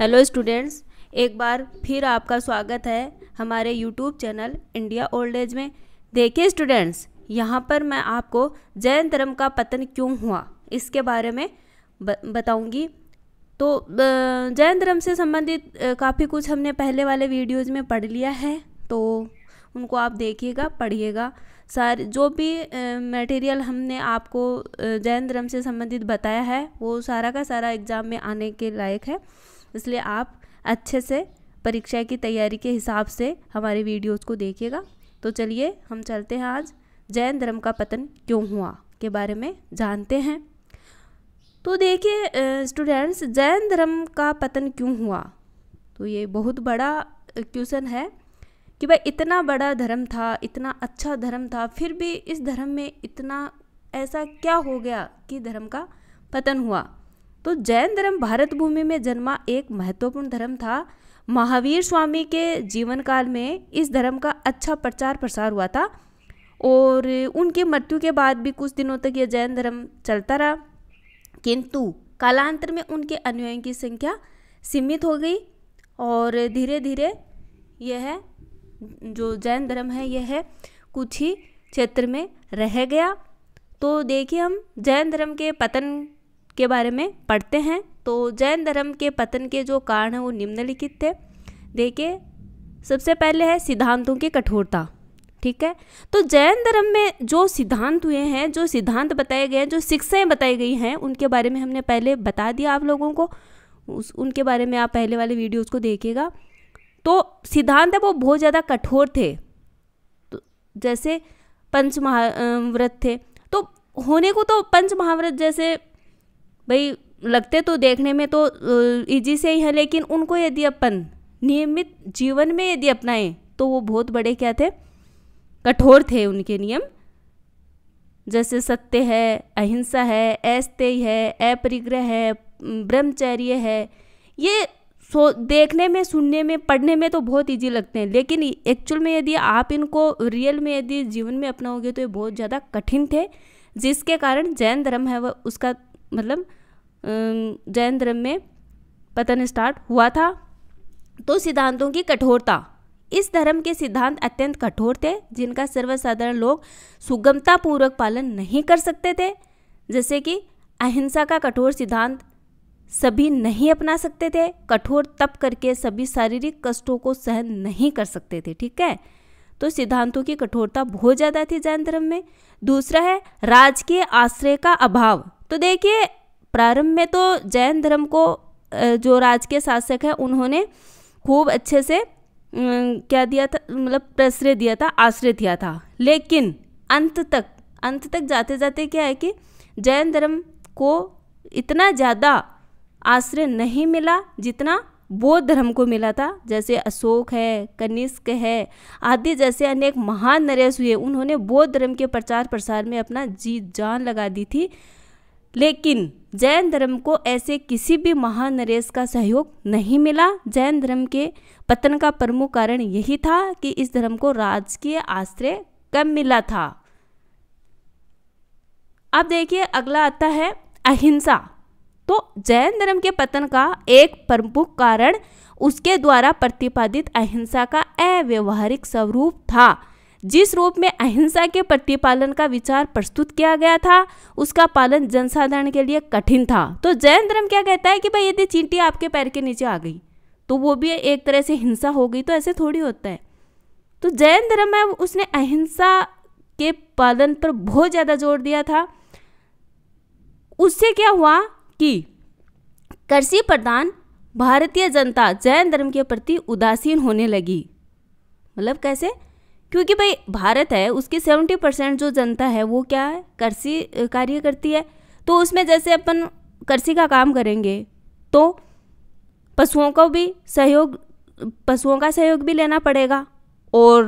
hello students एक बार फिर आपका स्वागत है हमारे YouTube channel India old age में देखिए स्टूडेंट्स यहाँ पर मैं आपको जैन धर्म का पतन क्यों हुआ इसके बारे में बताऊंगी तो जैन धर्म से संबंधित काफ़ी कुछ हमने पहले वाले वीडियोज़ में पढ़ लिया है तो उनको आप देखिएगा पढ़िएगा सारे जो भी मटेरियल हमने आपको जैन धर्म से संबंधित बताया है वो सारा का सारा एग्ज़ाम में आने के लायक है इसलिए आप अच्छे से परीक्षा की तैयारी के हिसाब से हमारे वीडियोज़ को देखिएगा तो चलिए हम चलते हैं आज जैन धर्म का पतन क्यों हुआ के बारे में जानते हैं तो देखिए स्टूडेंट्स जैन धर्म का पतन क्यों हुआ तो ये बहुत बड़ा क्वेश्चन है कि भाई इतना बड़ा धर्म था इतना अच्छा धर्म था फिर भी इस धर्म में इतना ऐसा क्या हो गया कि धर्म का पतन हुआ तो जैन धर्म भारत भूमि में जन्मा एक महत्वपूर्ण धर्म था महावीर स्वामी के जीवन काल में इस धर्म का अच्छा प्रचार प्रसार हुआ था और उनके मृत्यु के बाद भी कुछ दिनों तक यह जैन धर्म चलता रहा किंतु कालांतर में उनके अनुयायियों की संख्या सीमित हो गई और धीरे धीरे यह जो जैन धर्म है यह कुछ ही क्षेत्र में रह गया तो देखिए हम जैन धर्म के पतन के बारे में पढ़ते हैं तो जैन धर्म के पतन के जो कारण हैं वो निम्नलिखित थे देखिए सबसे पहले है सिद्धांतों की कठोरता ठीक है तो जैन धर्म में जो सिद्धांत हुए हैं जो सिद्धांत बताए गए हैं जो शिक्षाएं बताई गई हैं उनके बारे में हमने पहले बता दिया आप लोगों को उस उनके बारे में आप पहले वाले वीडियोज़ को देखिएगा तो सिद्धांत है वो बहुत ज़्यादा कठोर थे तो जैसे पंच महाव्रत थे तो होने को तो पंच महाव्रत जैसे भाई लगते तो देखने में तो इजी से ही है लेकिन उनको यदि अपन नियमित जीवन में यदि अपनाएं तो वो बहुत बड़े क्या थे कठोर थे उनके नियम जैसे सत्य है अहिंसा है ऐस्तेय है अपरिग्रह है ब्रह्मचर्य है ये सो देखने में सुनने में पढ़ने में तो बहुत इजी लगते हैं लेकिन एक्चुअल में यदि आप इनको रियल में यदि जीवन में अपनाओगे तो ये बहुत ज़्यादा कठिन थे जिसके कारण जैन धर्म है वह उसका मतलब जैन धर्म में पतन स्टार्ट हुआ था तो सिद्धांतों की कठोरता इस धर्म के सिद्धांत अत्यंत कठोर थे जिनका सर्वसाधारण लोग सुगमतापूर्वक पालन नहीं कर सकते थे जैसे कि अहिंसा का कठोर सिद्धांत सभी नहीं अपना सकते थे कठोर तप करके सभी शारीरिक कष्टों को सहन नहीं कर सकते थे ठीक है तो सिद्धांतों की कठोरता बहुत ज़्यादा थी जैन धर्म में दूसरा है राजकीय आश्रय का अभाव तो देखिए प्रारंभ में तो जैन धर्म को जो राज के शासक हैं उन्होंने खूब अच्छे से क्या दिया था मतलब प्रश्रय दिया था आश्रय दिया था लेकिन अंत तक अंत तक जाते जाते क्या है कि जैन धर्म को इतना ज़्यादा आश्रय नहीं मिला जितना बौद्ध धर्म को मिला था जैसे अशोक है कनिष्क है आदि जैसे अनेक महान नरेश हुए उन्होंने बौद्ध धर्म के प्रचार प्रसार में अपना जी जान लगा दी थी लेकिन जैन धर्म को ऐसे किसी भी महानरेश का सहयोग नहीं मिला जैन धर्म के पतन का प्रमुख कारण यही था कि इस धर्म को राजकीय आश्रय कम मिला था अब देखिए अगला आता है अहिंसा तो जैन धर्म के पतन का एक प्रमुख कारण उसके द्वारा प्रतिपादित अहिंसा का अव्यवहारिक स्वरूप था जिस रूप में अहिंसा के प्रतिपालन का विचार प्रस्तुत किया गया था उसका पालन जनसाधारण के लिए कठिन था तो जैन धर्म क्या कहता है कि भाई यदि चींटी आपके पैर के नीचे आ गई तो वो भी एक तरह से हिंसा हो गई तो ऐसे थोड़ी होता है तो जैन धर्म है उसने अहिंसा के पालन पर बहुत ज़्यादा जोर दिया था उससे क्या हुआ कि कृषि प्रधान भारतीय जनता जैन धर्म के प्रति उदासीन होने लगी मतलब कैसे क्योंकि भाई भारत है उसकी सेवेंटी परसेंट जो जनता है वो क्या है कृषि कार्य करती है तो उसमें जैसे अपन कृषि का काम करेंगे तो पशुओं को भी सहयोग पशुओं का सहयोग भी लेना पड़ेगा और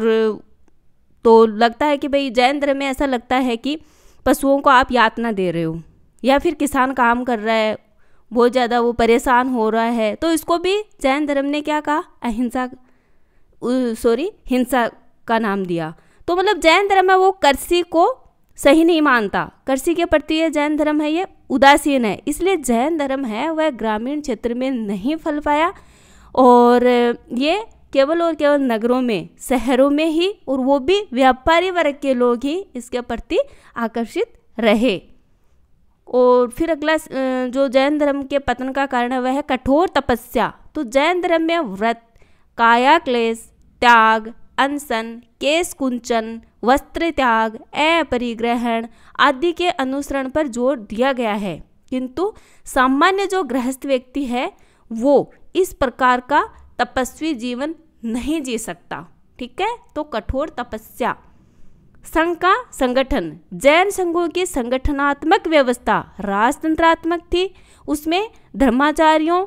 तो लगता है कि भाई जैन धर्म में ऐसा लगता है कि पशुओं को आप यातना दे रहे हो या फिर किसान काम कर रहा है बहुत ज़्यादा वो परेशान हो रहा है तो इसको भी जैन धर्म ने क्या कहा अहिंसा सॉरी हिंसा का नाम दिया तो मतलब जैन धर्म है वो करसी को सही नहीं मानता करसी के प्रति ये जैन धर्म है ये उदासीन है इसलिए जैन धर्म है वह ग्रामीण क्षेत्र में नहीं फल पाया और ये केवल और केवल नगरों में शहरों में ही और वो भी व्यापारी वर्ग के लोग ही इसके प्रति आकर्षित रहे और फिर अगला जो जैन धर्म के पतन का कारण है वह है कठोर तपस्या तो जैन धर्म में व्रत काया क्लेश त्याग अनशन केश कुंचन वस्त्र त्याग अपरिग्रहण आदि के अनुसरण पर जोर दिया गया है किंतु सामान्य जो गृहस्थ व्यक्ति है वो इस प्रकार का तपस्वी जीवन नहीं जी सकता ठीक है तो कठोर तपस्या संघ का संगठन जैन संघों की संगठनात्मक व्यवस्था राजतंत्रात्मक थी उसमें धर्माचार्यों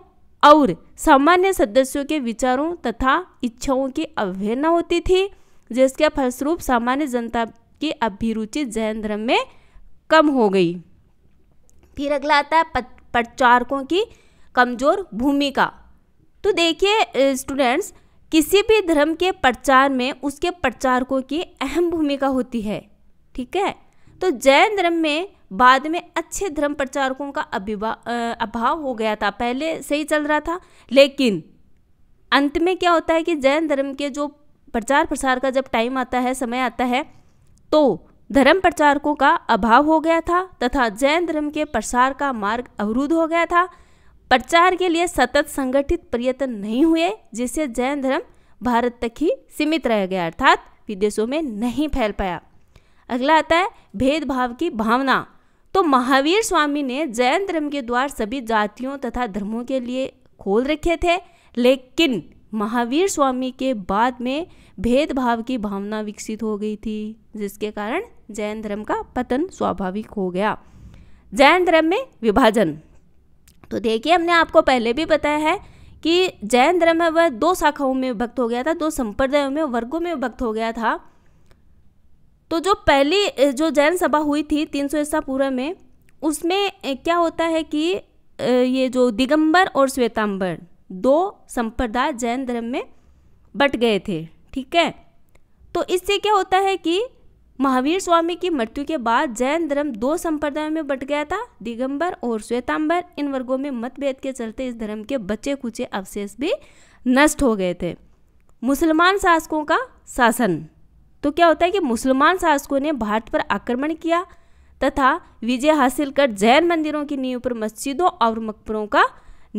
और सामान्य सदस्यों के विचारों तथा इच्छाओं की अवहेलना होती थी जिसके फलस्वरूप सामान्य जनता की अभिरुचि जैन धर्म में कम हो गई फिर अगला आता है प्रचारकों की कमज़ोर भूमिका तो देखिए स्टूडेंट्स किसी भी धर्म के प्रचार में उसके प्रचारकों की अहम भूमिका होती है ठीक है तो जैन धर्म में बाद में अच्छे धर्म प्रचारकों का अभाव हो गया था पहले से ही चल रहा था लेकिन अंत में क्या होता है कि जैन धर्म के जो प्रचार प्रसार का जब टाइम आता है समय आता है तो धर्म प्रचारकों का अभाव हो गया था तथा जैन धर्म के प्रसार का मार्ग अवरुद्ध हो गया था प्रचार के लिए सतत संगठित प्रयत्न नहीं हुए जिससे जैन धर्म भारत तक ही सीमित रह गया अर्थात विदेशों में नहीं फैल पाया अगला आता है भेदभाव की भावना तो महावीर स्वामी ने जैन धर्म के द्वार सभी जातियों तथा धर्मों के लिए खोल रखे थे लेकिन महावीर स्वामी के बाद में भेदभाव की भावना विकसित हो गई थी जिसके कारण जैन धर्म का पतन स्वाभाविक हो गया जैन धर्म में विभाजन तो देखिए हमने आपको पहले भी बताया है कि जैन धर्म है वह दो शाखाओं में विभक्त हो गया था दो संप्रदायों में वर्गों में विभक्त हो गया था तो जो पहली जो जैन सभा हुई थी तीन सौ ईसा पूर्व में उसमें क्या होता है कि ये जो दिगंबर और श्वेतांबर दो संप्रदाय जैन धर्म में बट गए थे ठीक है तो इससे क्या होता है कि महावीर स्वामी की मृत्यु के बाद जैन धर्म दो संप्रदायों में बट गया था दिगंबर और श्वेतांबर इन वर्गों में मतभेद के चलते इस धर्म के बचे कुचे अवशेष भी नष्ट हो गए थे मुसलमान शासकों का शासन तो क्या होता है कि मुसलमान शासकों ने भारत पर आक्रमण किया तथा विजय हासिल कर जैन मंदिरों की नींव पर मस्जिदों और मकबरों का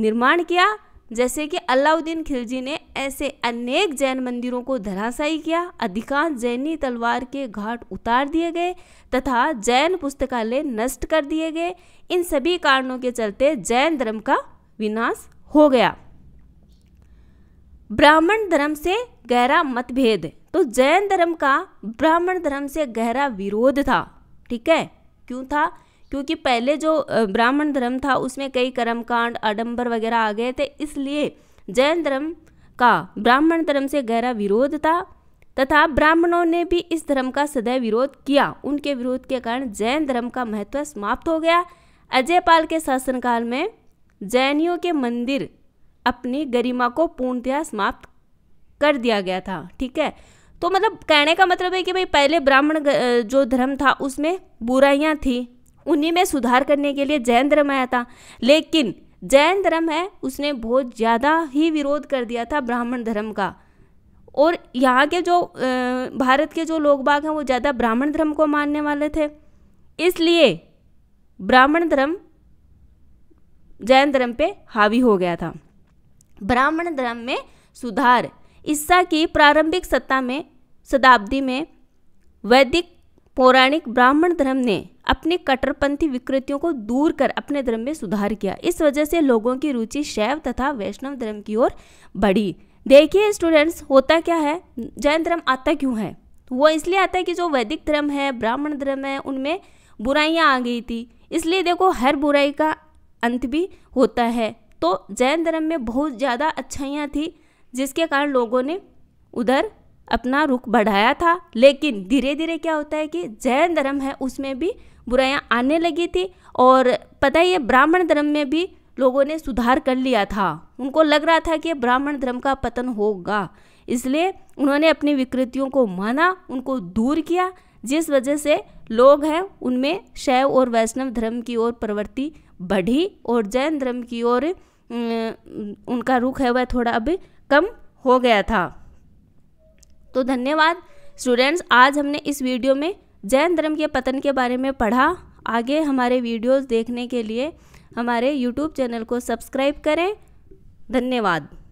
निर्माण किया जैसे कि अलाउद्दीन खिलजी ने ऐसे अनेक जैन मंदिरों को धराशायी किया अधिकांश जैनी तलवार के घाट उतार दिए गए तथा जैन पुस्तकालय नष्ट कर दिए गए इन सभी कारणों के चलते जैन धर्म का विनाश हो गया ब्राह्मण धर्म से गहरा मतभेद तो जैन धर्म का ब्राह्मण धर्म से गहरा विरोध था ठीक है क्यों था क्योंकि पहले जो ब्राह्मण धर्म था उसमें कई कर्मकांड आडंबर वगैरह आ गए थे इसलिए जैन धर्म का ब्राह्मण धर्म से गहरा विरोध था तथा ब्राह्मणों ने भी इस धर्म का सदैव विरोध किया उनके विरोध के कारण जैन धर्म का महत्व समाप्त हो गया अजयपाल के शासनकाल में जैनियों के मंदिर अपनी गरिमा को पूर्णतया समाप्त कर दिया गया था ठीक है तो मतलब कहने का मतलब है कि भाई पहले ब्राह्मण जो धर्म था उसमें बुराइयाँ थी उन्हीं में सुधार करने के लिए जैन धर्म आया था लेकिन जैन धर्म है उसने बहुत ज़्यादा ही विरोध कर दिया था ब्राह्मण धर्म का और यहाँ के जो भारत के जो लोग बाग हैं वो ज़्यादा ब्राह्मण धर्म को मानने वाले थे इसलिए ब्राह्मण धर्म जैन धर्म पे हावी हो गया था ब्राह्मण धर्म में सुधार ईस्सा की प्रारंभिक सत्ता में शताब्दी में वैदिक पौराणिक ब्राह्मण धर्म ने अपने कट्टरपंथी विकृतियों को दूर कर अपने धर्म में सुधार किया इस वजह से लोगों की रुचि शैव तथा वैष्णव धर्म की ओर बढ़ी देखिए स्टूडेंट्स होता क्या है जैन धर्म आता क्यों है तो वो इसलिए आता है कि जो वैदिक धर्म है ब्राह्मण धर्म है उनमें बुराइयाँ आ गई थी इसलिए देखो हर बुराई का अंत भी होता है तो जैन धर्म में बहुत ज़्यादा अच्छाइयाँ थी जिसके कारण लोगों ने उधर अपना रुख बढ़ाया था लेकिन धीरे धीरे क्या होता है कि जैन धर्म है उसमें भी बुराइयाँ आने लगी थी और पता ही है ब्राह्मण धर्म में भी लोगों ने सुधार कर लिया था उनको लग रहा था कि ब्राह्मण धर्म का पतन होगा इसलिए उन्होंने अपनी विकृतियों को माना उनको दूर किया जिस वजह से लोग हैं उनमें शैव और वैष्णव धर्म की ओर प्रवृत्ति बढ़ी और जैन धर्म की ओर उनका रुख है वह थोड़ा अब कम हो गया था तो धन्यवाद स्टूडेंट्स आज हमने इस वीडियो में जैन धर्म के पतन के बारे में पढ़ा आगे हमारे वीडियोस देखने के लिए हमारे यूट्यूब चैनल को सब्सक्राइब करें धन्यवाद